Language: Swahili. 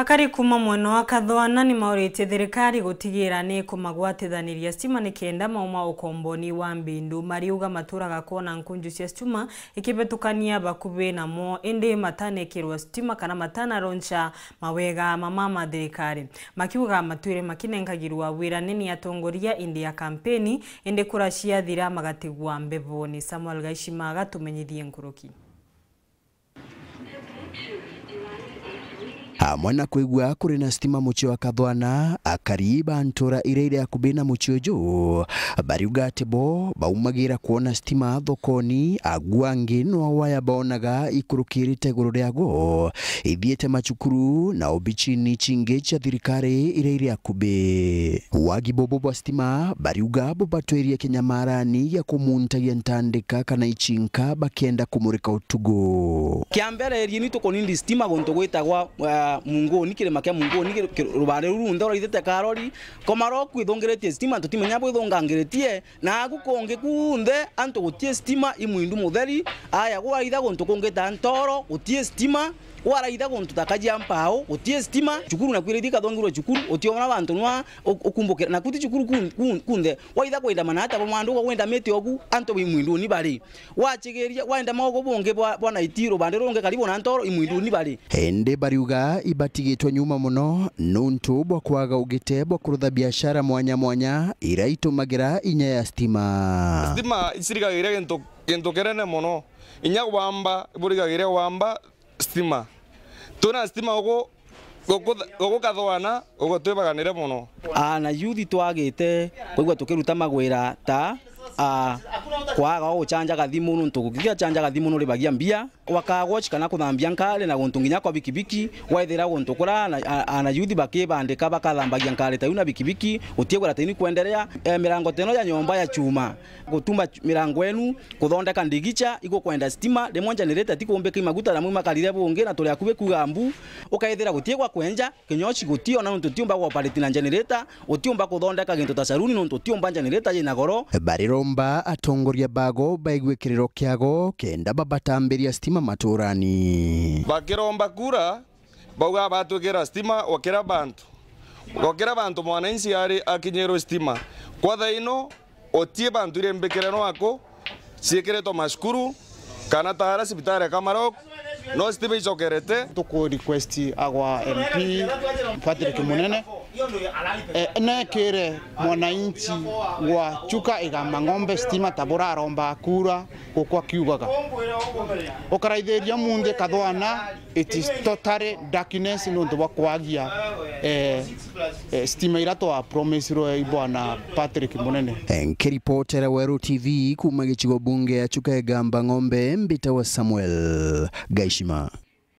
akari kuma mweno wa kathwana nä maårä thirikari gå tigä ra stima ni kenda mauma å wa mbindu mariuga maturaga kuona nkunju cia stima ikibetukania bakubä namo indi matanekirwo stima kana matanaronca mawega mama ma thirikari makiuga matwire makinengagirwa wira nini atongoria indi ya kampeni indi kura ciathira magatigwa mbevoni samuel gaishimaga tumenyithie nkuruki hamwe na kwigua kuri na stima muci wa kathwana akariba ntura ireire ya kubina muci uju bariuga ati bo baumagira kuona stima thokoni agwangi no waya bonaga ikurukirite iguru riago ithiete macukuru na obichini chingecha cia thirikari ya akubi buwagi bobo bwa stima bariuga abo kenyamara kenyamarani ya kumuntagia ntandika kana ichinka bakenda kumurika utugo kia mbere eri ni tukonindi stima gonto gwitagwa uh, mungu ni kirima kia mungu ni rubare rurunda uraithete karori komaroku ithongeretie stima tutimenya bwo ithongangeretie na gukonge kunthe antu gutie stima imwindu mutheri aya gwaitha gonto kungita ntoro gutie stima waraitha gonto takajia mpao gutie stima chukuru na kwirithika thongirwe cukuru utiona bantu nwa ukumbu kumbuke na kuti chikuru kunde waitha kwenda mana hata bamwandu kwa kwenda meti oku anto bimwindu ni bali wachigeria waenda mako bonge bwa na itiro bande ronge karibu na ntoro imwindu ni bali ende hende uga ibatigitwe nyuma muno nuntu bwa kwaga ugite kurudha biashara mwanya mwanya iraito itumagira inya ya stima stima isirigagira gento gintu kerene muno inya gwamba iburigagira wamba stima tuna stima oko gukathwana uguo twibaganire muno ah, na yuthi twagite kuigua tukiruta magwira ta ah, kwaga gucanja gathimu nuntu gukigia canja gathimu nuri bagia mbia wakagwach kana thambia nkare na guntu nginya kwa bikibiki waithira guntu kura ana yuthi bakibandika bakathambagia nkare tayu na bikibiki gutiegura taini kuendelea e, mirango teno ya nyomba ya chuma gutuma mirango enu kuthondeka ndigicha igo kwenda stima rimwe njanirite ti kumbika maguta na mwima karire bungi na turi akuwe kuga mbu ukaithira gutiegwa kwenja kinyochi gutio na nuntu tiumba gwopariti na njanirita utiumba kuthondeka gintu ta saruni nuntu tiumba njanirita jina goro bariromba atongoria kuria bago baigwe kiriro kiago kenda ya stima maturani bakiromba kura bauga batu kira stima wakira bantu wakira bantu mwananchi ari akinyero stima kwa thaino otie bantu no wako ako to macukuru kana tara cibitari kamarok no stima icokerete tuku request agwa mp patrick munene E, eh, nekere mwananchi wa chuka igamba ng'ombe stima aromba akura gukwa kiugaga ukaraithĩria munde kathwana it is totally darkness nundu wa kwagia eh, eh, stima ira twa promisirwe bwana Patrick Munene nkiripotera Weru TV kuma gicigo bunge ya chuka igamba ng'ombe mbita wa Samuel Gaishima